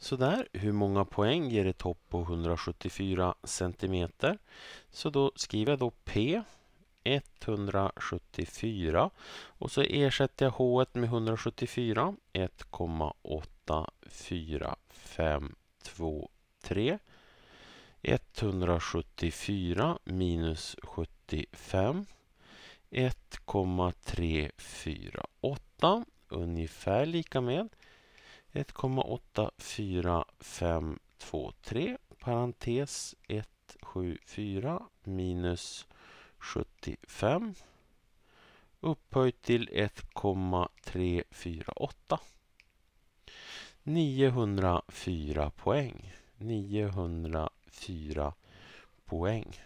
Sådär, hur många poäng ger ett hopp på 174 centimeter? Så då skriver jag då P 174 och så ersätter jag H med 174 1,84523 174 minus 75 1,348 ungefär lika med 1,84523 parentes 174 minus 75 upphöjt till 1,348. 904 poäng. 904 poäng.